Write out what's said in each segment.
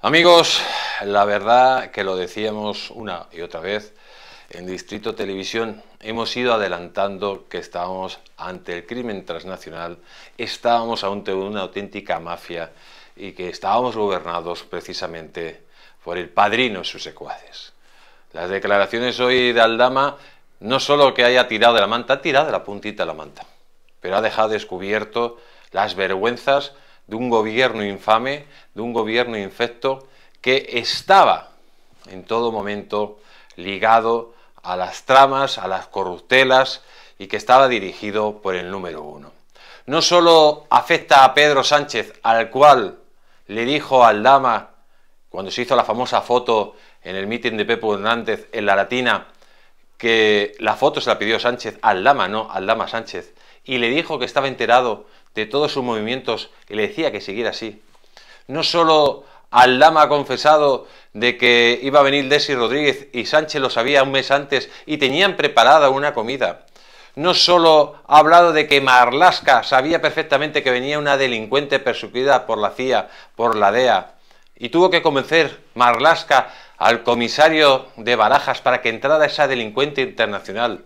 Amigos, la verdad que lo decíamos una y otra vez, en Distrito Televisión hemos ido adelantando que estábamos ante el crimen transnacional, estábamos ante una auténtica mafia y que estábamos gobernados precisamente por el padrino y sus secuaces. Las declaraciones hoy de Aldama no solo que haya tirado de la manta, ha tirado de la puntita de la manta, pero ha dejado descubierto las vergüenzas de un gobierno infame, de un gobierno infecto que estaba en todo momento ligado a las tramas, a las corruptelas y que estaba dirigido por el número uno. No solo afecta a Pedro Sánchez, al cual le dijo al Dama, cuando se hizo la famosa foto en el mitin de Pepo Hernández en la Latina, que la foto se la pidió Sánchez al Dama, no, al Dama Sánchez, y le dijo que estaba enterado de todos sus movimientos y le decía que siguiera así. No solo al Dama ha confesado de que iba a venir Desi Rodríguez y Sánchez lo sabía un mes antes y tenían preparada una comida. No solo ha hablado de que Marlaska sabía perfectamente que venía una delincuente perseguida por la CIA, por la DEA, y tuvo que convencer Marlaska al comisario de Barajas para que entrara esa delincuente internacional,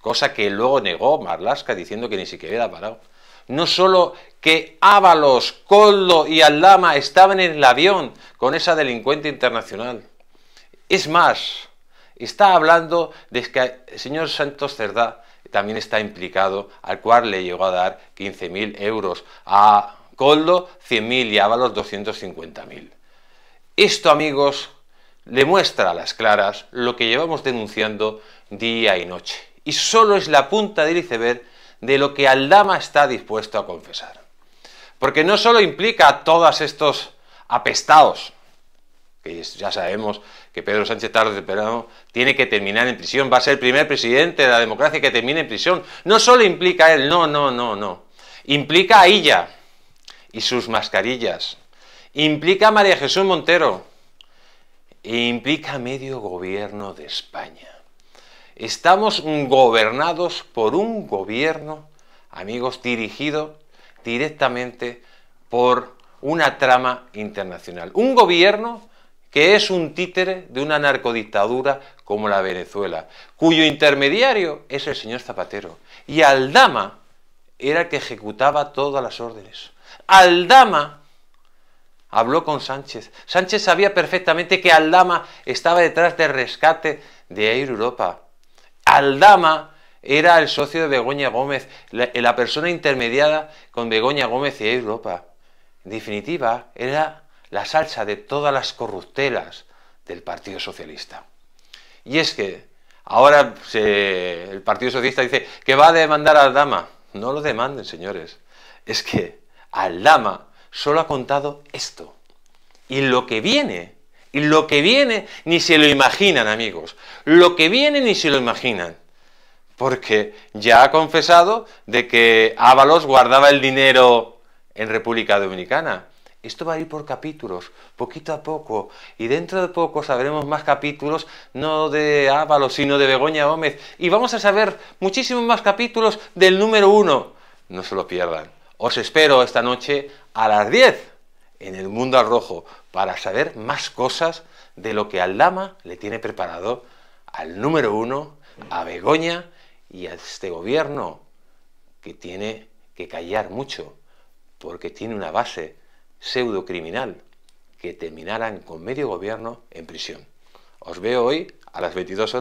cosa que luego negó Marlasca diciendo que ni siquiera era parado. No solo que Ábalos, Coldo y Aldama estaban en el avión con esa delincuente internacional. Es más, está hablando de que el señor Santos Cerdá también está implicado, al cual le llegó a dar 15.000 euros, a Coldo 100.000 y Ábalos 250.000. Esto, amigos, le muestra a las claras lo que llevamos denunciando día y noche. Y solo es la punta del iceberg de lo que Aldama está dispuesto a confesar. Porque no solo implica a todos estos apestados, que ya sabemos que Pedro Sánchez tarde o temprano tiene que terminar en prisión, va a ser el primer presidente de la democracia que termine en prisión. No solo implica a él, no, no, no, no. Implica a ella y sus mascarillas. Implica a María Jesús Montero, e implica medio gobierno de España. Estamos gobernados por un gobierno, amigos, dirigido directamente por una trama internacional. Un gobierno que es un títere de una narcodictadura como la Venezuela, cuyo intermediario es el señor Zapatero. Y Aldama era el que ejecutaba todas las órdenes. Aldama habló con Sánchez. Sánchez sabía perfectamente que Aldama estaba detrás del rescate de Air Europa. Aldama era el socio de Begoña Gómez, la, persona intermediada con Begoña Gómez y Air Europa. En definitiva, era la salsa de todas las corruptelas del Partido Socialista. Y es que ahora el Partido Socialista dice que va a demandar a Aldama. No lo demanden, señores. Es que Aldama solo ha contado esto. Y lo que viene, y lo que viene ni se lo imaginan, amigos. Lo que viene ni se lo imaginan. Porque ya ha confesado de que Ábalos guardaba el dinero en República Dominicana. Esto va a ir por capítulos, poquito a poco, y dentro de poco sabremos más capítulos, no de Ábalos, sino de Begoña Gómez, y vamos a saber muchísimos más capítulos del número uno. No se lo pierdan. Os espero esta noche a las 10 en el Mundo al Rojo para saber más cosas de lo que al dama le tiene preparado al número uno, a Begoña y a este gobierno que tiene que callar mucho porque tiene una base pseudo criminal que terminarán con medio gobierno en prisión. Os veo hoy a las 22 horas.